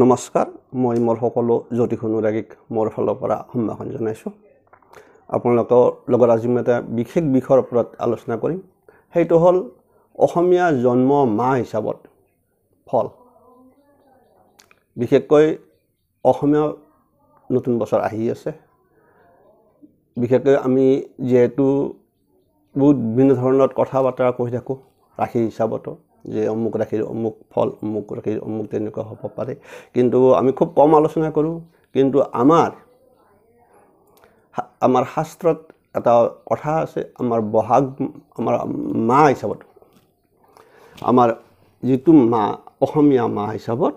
নমস্কাৰ মই মোৰ সকলো জ্যোতিষ অনুৰাগীক মোৰ ফালৰ পৰা সম্ভাষণ জনাইছোঁ আপোনালোকৰ লগত আজি মই এটা বিশেষ বিষয়ৰ ওপৰত আলোচনা কৰিম সেইটো হ'ল অসমীয়া জন্ম মাহ হিচাপত ফল বিশেষকৈ অসমীয়া নতুন বছৰ আহি আছে বিশেষকৈ আমি যিহেতু বহুত বিভিন্ন ধৰণৰ কথা বতৰা কৈ থাকোঁ ৰাশি হিচাপতো যে অমুক ৰাখিৰ অমুক ফল অমুক ৰাখিৰ অমুক তেনেকুৱা হ'ব পাৰে কিন্তু আমি খুব কম আলোচনা কৰোঁ কিন্তু আমাৰ আমাৰ শাস্ত্ৰত এটা কথা আছে আমাৰ বহাগ আমাৰ মা হিচাপত আমাৰ যিটো মা অসমীয়া মা হিচাপত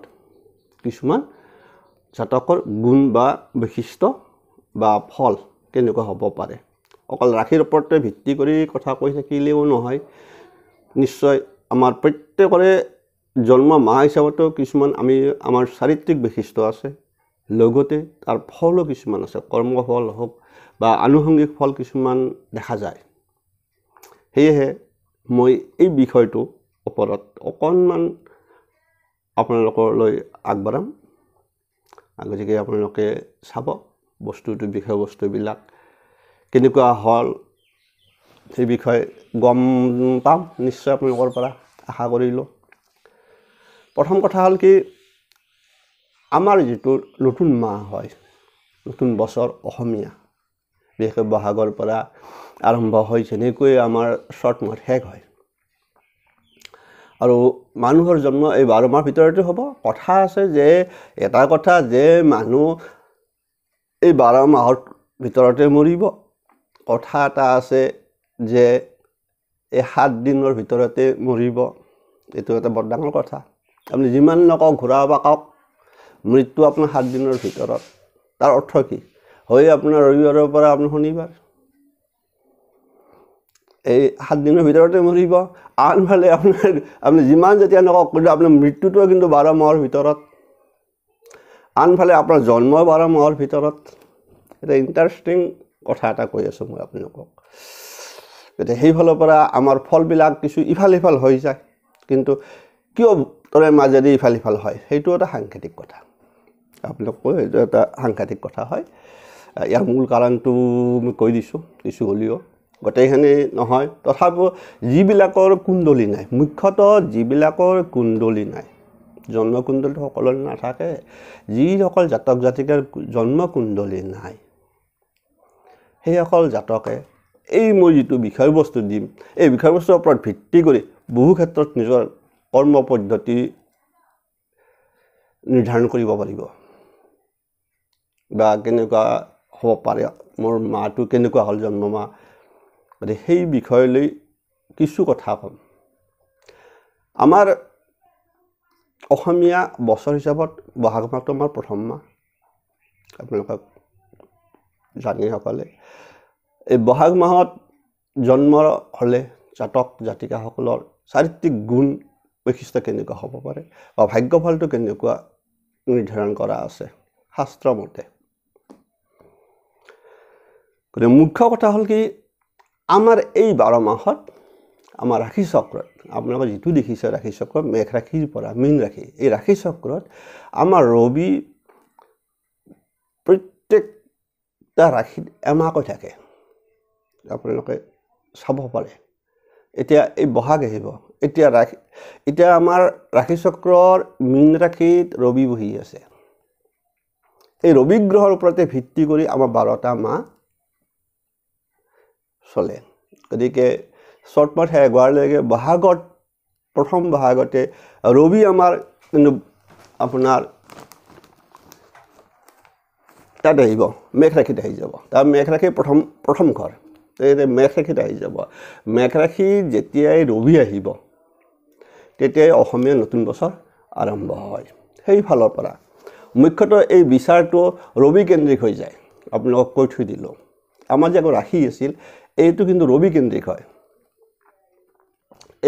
কিছুমান জাতকৰ গুণ বা বৈশিষ্ট্য বা ফল কেনেকুৱা হ'ব পাৰে অকল ৰাখিৰ ওপৰতে ভিত্তি কৰি কথা কৈ থাকিলেও নহয় নিশ্চয় আমাৰ প্ৰত্যেকৰে জন্ম মাহ হিচাপতো কিছুমান আমি আমাৰ চাৰিত্ৰিক বৈশিষ্ট্য আছে লগতে তাৰ ফলো কিছুমান আছে কৰ্মফল হওক বা আনুষংগিক ফল কিছুমান দেখা যায় সেয়েহে মই এই বিষয়টো ওপৰত অকণমান আপোনালোকলৈ আগবঢ়াম গতিকে আপোনালোকে চাব বস্তুটো বিষয়বস্তুবিলাক কেনেকুৱা হ'ল সেই বিষয়ে গম পাম নিশ্চয় আপোনালোকৰ পৰা আশা কৰিলোঁ প্ৰথম কথা হ'ল কি আমাৰ যিটো নতুন মাহ হয় নতুন বছৰ অসমীয়া বিশেষকৈ বহাগৰ পৰা আৰম্ভ হয় যেনেকৈ আমাৰ শ্বৰ্ট মাহত শেষ হয় আৰু মানুহৰ জন্ম এই বাৰ মাহৰ ভিতৰতে হ'ব কথা আছে যে এটা কথা যে মানুহ এই বাৰ মাহৰ ভিতৰতে মৰিব কথা এটা আছে যে এই সাত দিনৰ ভিতৰতে মৰিব এইটো এটা বৰ ডাঙৰ কথা আপুনি যিমান নকওক ঘূৰাব কওক মৃত্যু আপোনাৰ সাত দিনৰ ভিতৰত তাৰ অৰ্থ কি হয় আপোনাৰ ৰবিবাৰৰ পৰা আপুনি শনিবাৰ এই সাত দিনৰ ভিতৰতে মৰিব আনফালে আপোনাৰ আপুনি যিমান যেতিয়া নকওক কিন্তু আপোনাৰ মৃত্যুটো কিন্তু বাৰ মাহৰ ভিতৰত আনফালে আপোনাৰ জন্ম বাৰ মাহৰ ভিতৰত এটা ইণ্টাৰেষ্টিং কথা এটা কৈ আছোঁ মই আপোনালোকক গতিকে সেইফালৰ পৰা আমাৰ ফলবিলাক কিছু ইফাল সিফাল হৈ যায় কিন্তু কিয় তৰে মাজেদি ইফাল সিফাল হয় সেইটো এটা সাংঘাতিক কথা আপোনালোক কৈ এইটো এটা সাংঘাতিক কথা হয় ইয়াৰ মূল কাৰণটো মই কৈ দিছোঁ কিছু হ'লেও গোটেইখিনি নহয় তথাপিও যিবিলাকৰ কুণ্ডলী নাই মুখ্যতঃ যিবিলাকৰ কুণ্ডলী নাই জন্মকুণ্ডলী সকলোৰে নাথাকে যিসকল জাতক জাতিকাৰ জন্মকুণ্ডলী নাই সেইসকল জাতকে এই মই যিটো বিষয়বস্তু দিম এই বিষয়বস্তুৰ ওপৰত ভিত্তি কৰি বহু ক্ষেত্ৰত নিজৰ কৰ্ম পদ্ধতি নিৰ্ধাৰণ কৰিব পাৰিব বা কেনেকুৱা হ'ব পাৰে মোৰ মাটো কেনেকুৱা হ'ল জন্ম জন্মমা গতিকে সেই বিষয় লৈ কিছু কথা ক'ম আমাৰ অসমীয়া বছৰ হিচাপত বহাগ মাহটো আমাৰ প্ৰথম মাহ আপোনালোকক জানেসকলে এই বহাগ মাহত জন্ম হ'লে জাতক জাতিকাসকলৰ চাৰিত্ৰিক গুণ বৈশিষ্ট্য কেনেকুৱা হ'ব পাৰে বা ভাগ্যফলটো কেনেকুৱা নিৰ্ধাৰণ কৰা আছে শাস্ত্ৰমতে গতিকে মুখ্য কথা হ'ল কি আমাৰ এই বাৰ মাহত আমাৰ ৰাশি চক্ৰত আপোনালোকে যিটো দেখিছে ৰাশি চক্ৰ মেঘ ৰাশিৰ পৰা মীন ৰাশি এই ৰাশি চক্ৰত আমাৰ ৰবি প্ৰত্যেকটা ৰাশিত এমাহকৈ থাকে আপোনালোকে চাব পাৰে এতিয়া এই বহাগ আহিব এতিয়া ৰাখি এতিয়া আমাৰ ৰাশি চক্ৰৰ মীন ৰাশিত ৰবি বহি আছে এই ৰবি গ্ৰহৰ ওপৰতে ভিত্তি কৰি আমাৰ বাৰটা মাহ চলে গতিকে চৰ্টমাৰ্ট শেষ হোৱাৰলৈকে বহাগত প্ৰথম বহাগতে ৰবি আমাৰ কিন্তু আপোনাৰ তাত আহিব মেঘ ৰাখিত আহি যাব তাৰ মেঘ ৰাখি প্ৰথম প্ৰথম ঘৰ তেতিয়া মেঘ ৰাশিত আহি যাব মেঘ ৰাশি যেতিয়াই ৰবি আহিব তেতিয়াই অসমীয়া নতুন বছৰ আৰম্ভ হয় সেইফালৰ পৰা মুখ্যতঃ এই বিচাৰটো ৰবি কেন্দ্ৰিক হৈ যায় আপোনালোকক কৈ থৈ দিলোঁ আমাৰ যে আকৌ ৰাশি আছিল এইটো কিন্তু ৰবি কেন্দ্ৰিক হয়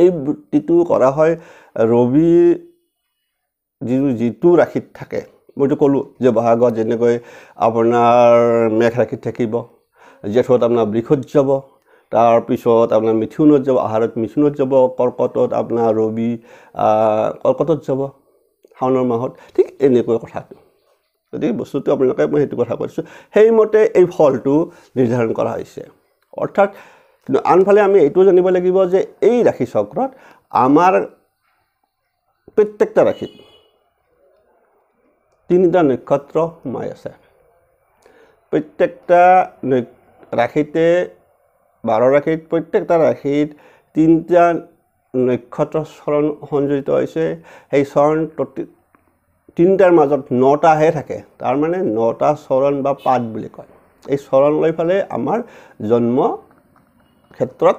এই বৃত্তিটো কৰা হয় ৰবি যি যিটো ৰাশিত থাকে মইতো ক'লোঁ যে বহাগত যেনেকৈ আপোনাৰ মেঘ ৰাশিত থাকিব জেঠত আপোনাৰ বৃষত যাব তাৰপিছত আপোনাৰ মিথুনত যাব আহাৰত মিথুনত যাব কৰ্কটত আপোনাৰ ৰবি কৰ্কটত যাব শাওনৰ মাহত ঠিক এনেকুৱা কথাটো গতিকে বস্তুটো আপোনালোকে মই সেইটো কথা কৈছোঁ সেইমতে এই ফলটো নিৰ্ধাৰণ কৰা হৈছে অৰ্থাৎ কিন্তু আনফালে আমি এইটো জানিব লাগিব যে এই ৰাশি চক্ৰত আমাৰ প্ৰত্যেকটা ৰাশিত তিনিটা নক্ষত্ৰ সোমাই আছে প্ৰত্যেকটা নক্ষ ৰাশিতে বাৰ ৰাশিত প্ৰত্যেকটা ৰাশিত তিনিটা নক্ষত্ৰ চৰণ সংযোজিত হৈছে সেই চৰণ তিনিটাৰ মাজত নটাহে থাকে তাৰমানে নটা চৰণ বা পাত বুলি কয় এই চৰণ লৈ পেলাই আমাৰ জন্ম ক্ষেত্ৰত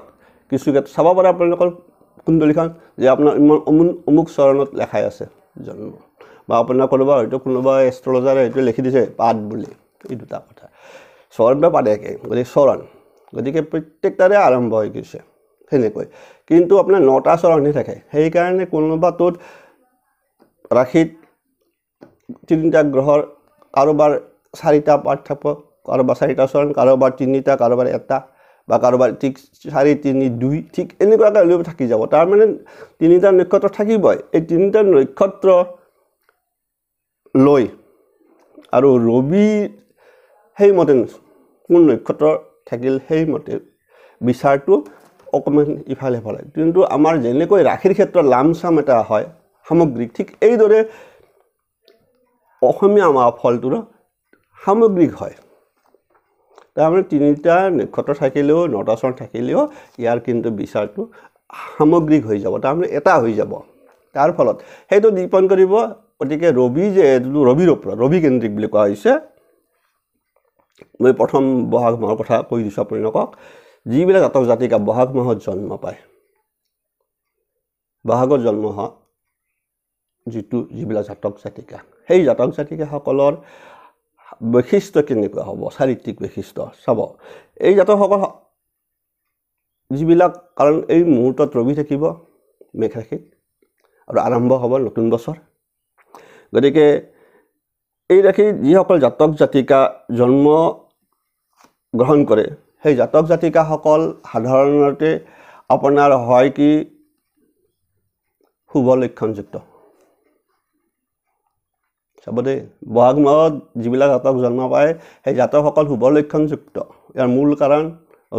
কিছু ক্ষেত্ৰত চাব পাৰে আপোনালোকৰ কুণ্ডলীখন যে আপোনাৰ ইমান অমুন অমুক চৰণত লেখাই আছে জন্ম বা আপোনাৰ কোনোবা হয়তো কোনোবা এষ্ট্ৰলজাৰে হয়তো লিখি দিছে পাত বুলি এই দুটা কথা স্বৰ ব্যৱাৰ একে গতিকে চৰণ গতিকে প্ৰত্যেকটাৰে আৰম্ভ হৈ গৈছে সেনেকৈ কিন্তু আপোনাৰ নটা চৰণহে থাকে সেইকাৰণে কোনোবাটোত ৰাশিত তিনিটা গ্ৰহৰ কাৰোবাৰ চাৰিটা পাৰ্ট থাকিব কাৰোবাৰ চাৰিটা চৰণ কাৰোবাৰ তিনিটা কাৰোবাৰ এটা বা কাৰোবাৰ ঠিক চাৰি তিনি দুই ঠিক এনেকুৱাকৈ হ'লেও থাকি যাব তাৰমানে তিনিটা নক্ষত্ৰ থাকিবই এই তিনিটা নক্ষত্ৰ লৈ আৰু ৰবিৰ সেইমতে কোন নক্ষত্ৰ থাকিল সেইমতে বিচাৰটো অকণমান ইফালে সিফালে কিন্তু আমাৰ যেনেকৈ ৰাশিৰ ক্ষেত্ৰত লাম চাম এটা হয় সামগ্ৰিক ঠিক এইদৰে অসমীয়া আমাৰ ফলটোৰ সামগ্ৰিক হয় তাৰমানে তিনিটা নক্ষত্ৰ থাকিলেও নটা নটাচৰ থাকিলেও ইয়াৰ কিন্তু বিচাৰটো সামগ্ৰিক হৈ যাব তাৰমানে এটা হৈ যাব তাৰ ফলত সেইটো নিৰূপণ কৰিব গতিকে ৰবি যে ৰবিৰ ওপৰত ৰবি কেন্দ্ৰিক বুলি কোৱা হৈছে মই প্ৰথম বহাগ মাহৰ কথা কৈ দিছোঁ আপোনালোকক যিবিলাক জাতক জাতিকা বহাগ মাহত জন্ম পায় বহাগত জন্ম হোৱা যিটো যিবিলাক জাতক জাতিকা সেই জাতক জাতিকাসকলৰ বৈশিষ্ট্য কেনেকুৱা হ'ব চাৰিত্ৰিক বৈশিষ্ট্য চাব এই জাতকসকল যিবিলাক কাৰণ এই মুহূৰ্তত ৰবি থাকিব মেঘ ৰাশিত আৰু আৰম্ভ হ'ব নতুন বছৰ গতিকে এই ৰাখি যিসকল জাতক জাতিকা জন্ম গ্ৰহণ কৰে সেই জাতক জাতিকাসকল সাধাৰণতে আপোনাৰ হয় কি শুভ লক্ষণযুক্ত চাব দেই বহাগ মাহত যিবিলাক জাতক জন্ম পায় সেই জাতকসকল শুভ লক্ষণযুক্ত ইয়াৰ মূল কাৰণ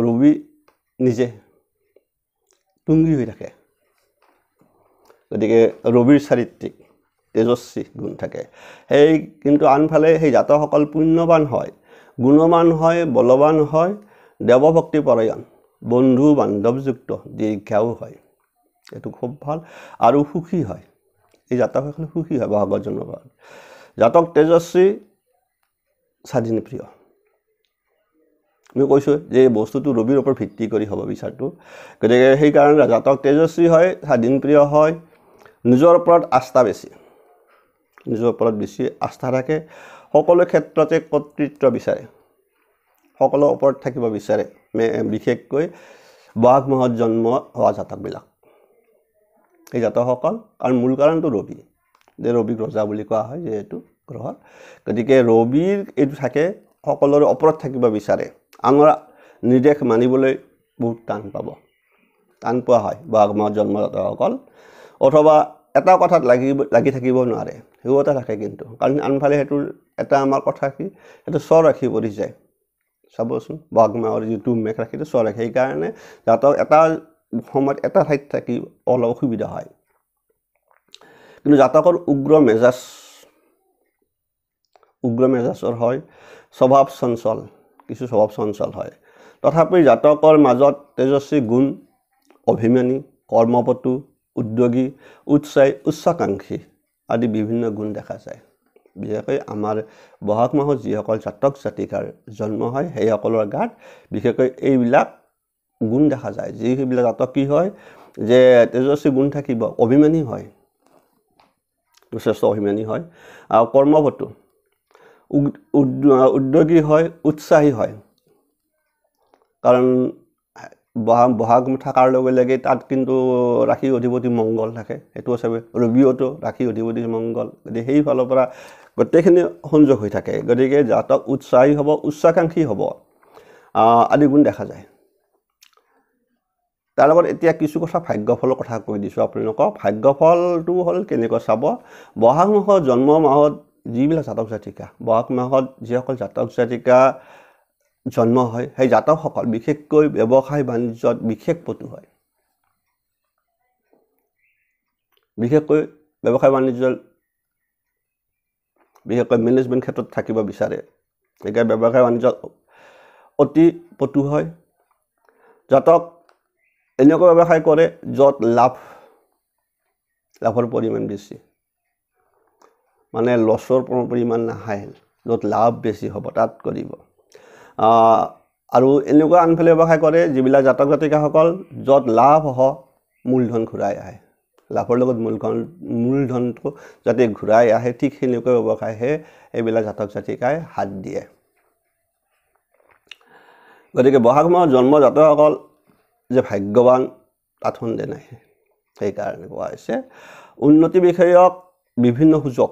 ৰবি নিজে টুংগি হৈ থাকে গতিকে ৰবিৰ চাৰিত্ৰিক তেজস্বী গুণ থাকে সেই কিন্তু আনফালে সেই জাতকসকল পুণ্যবান হয় গুণবান হয় বলৱান হয় দেৱভক্তিপৰায়ণ বন্ধু বান্ধৱযুক্ত দীৰ্ঘাও হয় এইটো খুব ভাল আৰু সুখী হয় এই জাতকসকলে সুখী হয় বহাগৰ জনবাদ জাতক তেজস্বী স্বাধীনপ্ৰিয় মই কৈছোঁ যে এই বস্তুটো ৰবিৰ ওপৰত ভিত্তি কৰি হ'ব বিচাৰটো গতিকে সেইকাৰণে জাতক তেজস্বী হয় স্বাধীনপ্ৰিয় হয় নিজৰ ওপৰত আস্থা বেছি নিজৰ ওপৰত বেছি আস্থা থাকে সকলো ক্ষেত্ৰতে কৰ্তৃত্ব বিচাৰে সকলো ওপৰত থাকিব বিচাৰে বিশেষকৈ বহাগ মাহত জন্ম হোৱা জাতকবিলাক এই জাতকসকল আৰু মূল কাৰণটো ৰবি যে ৰবিক ৰজা বুলি কোৱা হয় যে এইটো গ্ৰহ গতিকে ৰবিৰ এইটো থাকে সকলোৰে ওপৰত থাকিব বিচাৰে আনৰ নিৰ্দেশ মানিবলৈ বহুত টান পাব টান পোৱা হয় বহাগ মাহত জন্ম জাতকসকল অথবা এটা কথাত লাগি লাগি থাকিব নোৱাৰে সেইও এটা থাকে কিন্তু কাৰণ আনফালে সেইটো এটা আমাৰ কথা কি সেইটো স্বৰ ৰাখি পৰি যায় চাবচোন বাঘ মাহৰ যিটো মেঘ ৰাখি সেইটো স্বৰ ৰাখে সেইকাৰণে যাতক এটা সময়ত এটা ঠাইত থাকি অলপ অসুবিধা হয় কিন্তু জাতকৰ উগ্ৰ মেজাজ উগ্ৰ মেজাজৰ হয় স্বভাৱ চঞ্চল কিছু স্বভাৱ চঞ্চল হয় তথাপি জাতকৰ মাজত তেজস্বী গুণ অভিমানী কৰ্মপটু উদ্যোগী উৎসাহী উচ্চাকাংক্ষী আদি বিভিন্ন গুণ দেখা যায় বিশেষকৈ আমাৰ বহাগ মাহত যিসকল জাতক জাতিকাৰ জন্ম হয় সেইসকলৰ গাত বিশেষকৈ এইবিলাক গুণ দেখা যায় যিবিলাক জাতক কি হয় যে তেজস্বী গুণ থাকিব অভিমানী হয় যথেষ্ট অভিমানী হয় আৰু কৰ্মপটু উদ্যোগী হয় উৎসাহী হয় কাৰণ বহাগ বহাগ থকাৰ লগে লগে তাত কিন্তু ৰাখি অধিপতি মংগল থাকে সেইটো হিচাপে ৰবিঅটো ৰাখি অধিপতি মংগল গতিকে সেইফালৰ পৰা গোটেইখিনি সংযোগ হৈ থাকে গতিকে জাতক উৎসাহী হ'ব উচ্চাকাংক্ষী হ'ব আদি গুণ দেখা যায় তাৰ লগত এতিয়া কিছু কথা ভাগ্যফলৰ কথা কৈ দিছোঁ আপোনালোকক ভাগ্যফলটো হ'ল কেনেকুৱা চাব বহাগ মাহৰ জন্ম মাহত যিবিলাক জাতক জাতিকা বহাগ মাহত যিসকল জাতক জাতিকা জন্ম হয় সেই জাতকসকল বিশেষকৈ ব্যৱসায় বাণিজ্যত বিশেষ পটু হয় বিশেষকৈ ব্যৱসায় বাণিজ্যত বিশেষকৈ মেনেজমেণ্ট ক্ষেত্ৰত থাকিব বিচাৰে গতিকে ব্যৱসায় বাণিজ্যত অতি পটু হয় জাতক এনেকুৱা ব্যৱসায় কৰে য'ত লাভ লাভৰ পৰিমাণ বেছি মানে লছৰ পৰিমাণ নাহে য'ত লাভ বেছি হ'ব তাত কৰিব আৰু এনেকুৱা আনফালে ব্যৱসায় কৰে যিবিলাক জাতক জাতিকাসকল য'ত লাভ হ মূলধন ঘূৰাই আহে লাভৰ লগত মূলধন মূলধনটো যাতে ঘূৰাই আহে ঠিক সেনেকুৱা ব্যৱসায়হে এইবিলাক জাতক জাতিকাই হাত দিয়ে গতিকে বহাগ মাহত জাতকসকল যে ভাগ্যৱান তাত সন্দেহ নাই সেইকাৰণে কোৱা হৈছে উন্নতি বিষয়ক বিভিন্ন সুযোগ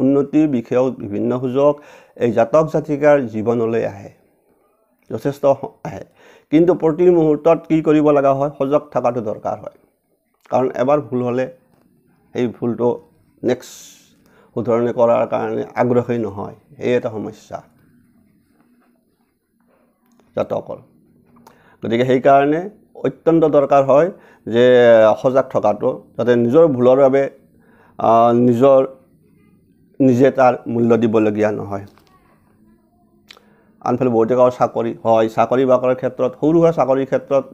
উন্নতিৰ বিষয়ক বিভিন্ন সুযোগ এই জাতক জাতিকাৰ জীৱনলৈ আহে যথেষ্ট আহে কিন্তু প্ৰতি মুহূৰ্তত কি কৰিব লগা হয় সজাগ থকাটো দৰকাৰ হয় কাৰণ এবাৰ ভুল হ'লে সেই ভুলটো নেক্সট শুধৰণি কৰাৰ কাৰণে আগ্ৰহী নহয় সেই এটা সমস্যা জাতকৰ গতিকে সেইকাৰণে অত্যন্ত দৰকাৰ হয় যে সজাগ থকাটো যাতে নিজৰ ভুলৰ বাবে নিজৰ নিজে তাৰ মূল্য দিবলগীয়া নহয় আনফালে বহুতে কাৰো চাকৰি হয় চাকৰি বাকৰিৰ ক্ষেত্ৰত সৰু সুৰা চাকৰিৰ ক্ষেত্ৰত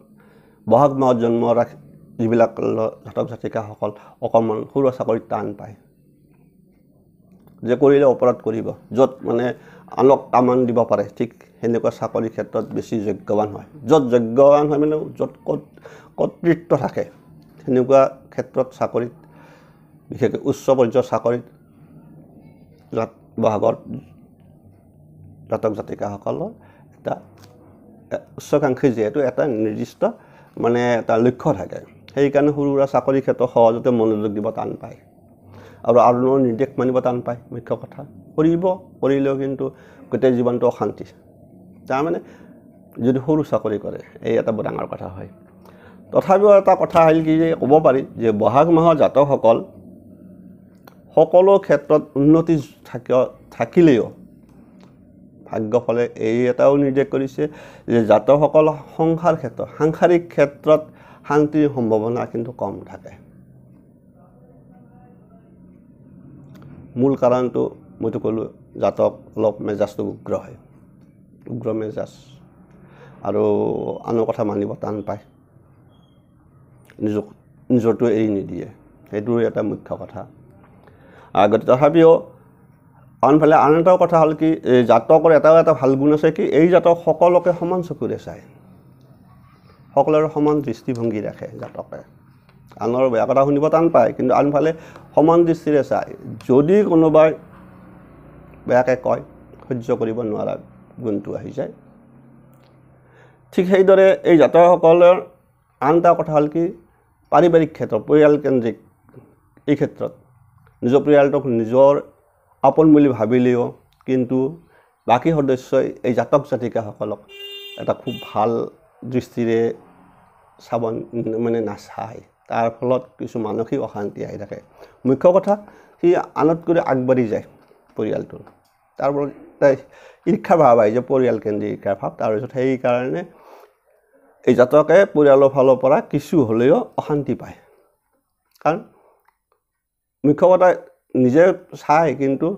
বহাগ মাহত জন্ম ৰাখি যিবিলাক ছাত্ৰ জাতিকাসকল অকণমান সৰু সুৰা চাকৰিত টান পায় যে কৰিলে অপৰাধ কৰিব য'ত মানে আনক কামান দিব পাৰে ঠিক সেনেকুৱা চাকৰিৰ ক্ষেত্ৰত বেছি যজ্ঞৱান হয় য'ত যজ্ঞৱান হয় মানে য'ত কত কৰ্তৃত্ব থাকে সেনেকুৱা ক্ষেত্ৰত চাকৰিত বিশেষকৈ উচ্চ পৰ্যায়ৰ চাকৰিত বহাগৰ জাতক জাতিকাসকলৰ এটা উচ্চাকাংক্ষী যিহেতু এটা নিৰ্দিষ্ট মানে এটা লক্ষ্য থাকে সেইকাৰণে সৰু সুৰা চাকৰিৰ ক্ষেত্ৰত সহজতে মনোযোগ দিব টান পায় আৰু আৰুণৰ নিৰ্দেশ মানিব টান পায় মুখ্য কথা কৰিব কৰিলেও কিন্তু গোটেই জীৱনটো অশান্তি তাৰমানে যদি সৰু চাকৰি কৰে এই এটা বৰ ডাঙৰ কথা হয় তথাপিও এটা কথা আহিল কি যে ক'ব পাৰি যে বহাগ মাহৰ জাতকসকল সকলো ক্ষেত্ৰত উন্নতি থাকি থাকিলেও ভাগ্যফলে এই এটাও নিৰ্দেশ কৰিছে যে জাতকসকল সংসাৰ ক্ষেত্ৰত সাংসাৰিক ক্ষেত্ৰত শান্তিৰ সম্ভাৱনা কিন্তু কম থাকে মূল কাৰণটো মইতো ক'লোঁ জাতক অলপ মেজাজটো উগ্ৰ হয় উগ্ৰ মেজাজ আৰু আনৰ কথা মানিব টান পায় নিজক নিজৰটো এৰি নিদিয়ে সেইটোৰ এটা মুখ্য কথা গতিকে তথাপিও আনফালে আন এটাও কথা হ'ল কি এই জাতকৰ এটাও এটা ভাল গুণ আছে কি এই জাতক সকলোকে সমান চকুৰে চায় সকলোৰে সমান দৃষ্টিভংগী ৰাখে জাতকে আনৰ বেয়া কথা শুনিব টান পায় কিন্তু আনফালে সমান দৃষ্টিৰে চায় যদি কোনোবাই বেয়াকৈ কয় সহ্য কৰিব নোৱাৰা গুণটো আহি যায় ঠিক সেইদৰে এই জাতকসকলৰ আন এটা কথা হ'ল কি পাৰিবাৰিক ক্ষেত্ৰত পৰিয়ালকেন্দ্ৰিক এই ক্ষেত্ৰত নিজৰ পৰিয়ালটোক নিজৰ আপোন বুলি ভাবিলেও কিন্তু বাকী সদস্যই এই জাতক জাতিকাসকলক এটা খুব ভাল দৃষ্টিৰে চাব মানে নাচায় তাৰ ফলত কিছু মানসিক অশান্তি আহি থাকে মুখ্য কথা সি আনতকৈ আগবাঢ়ি যায় পৰিয়ালটোৰ তাৰ ফলত ঈৰ্ষাৰ ভাৱ আহি যায় পৰিয়াল কেন্দ্ৰিক ঈৰ্ষাৰ ভাৱ তাৰপিছত সেইকাৰণে এই জাতকে পৰিয়ালৰ ফালৰ পৰা কিছু হ'লেও অশান্তি পায় কাৰণ মুখ্য কথা নিজে চাই কিন্তু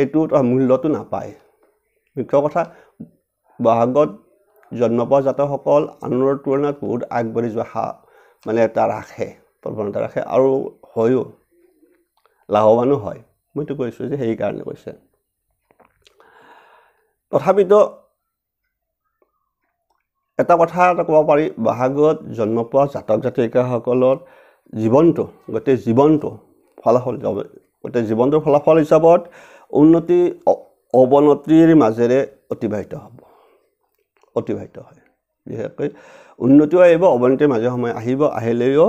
এইটো মূল্যটো নাপায় মুখ্য কথা বহাগত জন্ম পোৱা জাতকসকল আনৰ তুলনাত বহুত আগবাঢ়ি যোৱা সা মানে এটা ৰাখে প্ৰৱণতা ৰাখে আৰু হয়ো লাভৱানো হয় মইতো কৈছোঁ যে সেইকাৰণে কৈছে তথাপিতো এটা কথা এটা ক'ব পাৰি বহাগত জন্ম পোৱা জাতক জাতিকাসকলৰ জীৱনটো গোটেই জীৱনটো ফলাফল যাব গোটেই জীৱনটোৰ ফলাফল হিচাপত উন্নতি অৱনতিৰ মাজেৰে অতিবাহিত হ'ব অতিবাহিত হয় বিশেষকৈ উন্নতিও আহিব অৱনতিৰ মাজে সময়ে আহিব আহিলেও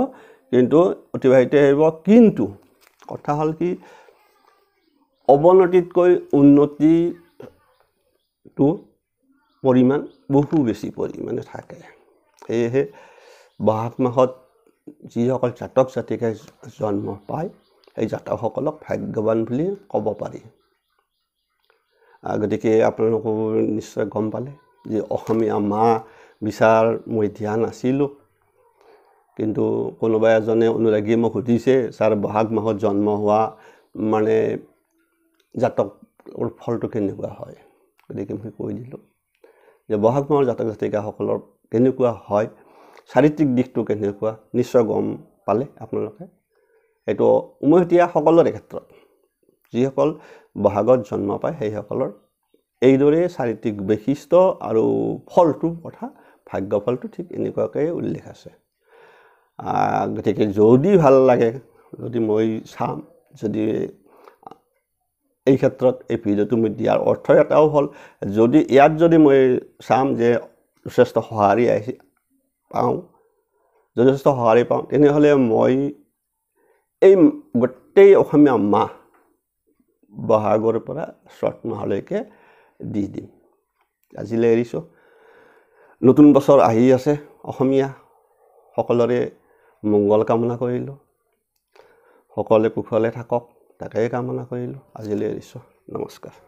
কিন্তু অতিবাহিত আহিব কিন্তু কথা হ'ল কি অৱনতিতকৈ উন্নতিটো পৰিমাণ বহু বেছি পৰিমাণে থাকে সেয়েহে বহাগ মাহত যিসকল জাতক জাতিকাই জন্ম পায় এই জাতকসকলক ভাগ্যৱান বুলি ক'ব পাৰি গতিকে আপোনালোকৰ নিশ্চয় গম পালে যে অসমীয়া মা বিচাৰ মই দিয়া নাছিলোঁ কিন্তু কোনোবা এজনে অনুৰাগীয়ে মোক সুধিছে ছাৰ বহাগ মাহত জন্ম হোৱা মানে জাতকৰ ফলটো কেনেকুৱা হয় গতিকে মই কৈ দিলোঁ যে বহাগ মাহৰ জাতক জাতিকাসকলৰ কেনেকুৱা হয় চাৰিত্ৰিক দিশটো কেনেকুৱা নিশ্চয় গম পালে আপোনালোকে সেইটো উমৈহতীয়া সকলোৰে ক্ষেত্ৰত যিসকল বহাগত জন্ম পায় সেইসকলৰ এইদৰে চাৰিত্ৰিক বৈশিষ্ট্য আৰু ফলটো কথা ভাগ্যফলটো ঠিক এনেকুৱাকৈ উল্লেখ আছে গতিকে যদি ভাল লাগে যদি মই চাম যদি এই ক্ষেত্ৰত এই ভিডিঅ'টো মই দিয়াৰ অৰ্থ এটাও হ'ল যদি ইয়াত যদি মই চাম যে যথেষ্ট সঁহাৰি আহি পাওঁ যথেষ্ট সঁহাৰি পাওঁ তেনেহ'লে মই এই গোটেই অসমীয়া মাহ বহাগৰ পৰা চ'ত মাহলৈকে দি দিম আজিলৈ এৰিছোঁ নতুন বছৰ আহি আছে অসমীয়া সকলোৰে মংগল কামনা কৰিলোঁ সকলোৱে কুশলে থাকক তাকেই কামনা কৰিলোঁ আজিলৈ এৰিছোঁ নমস্কাৰ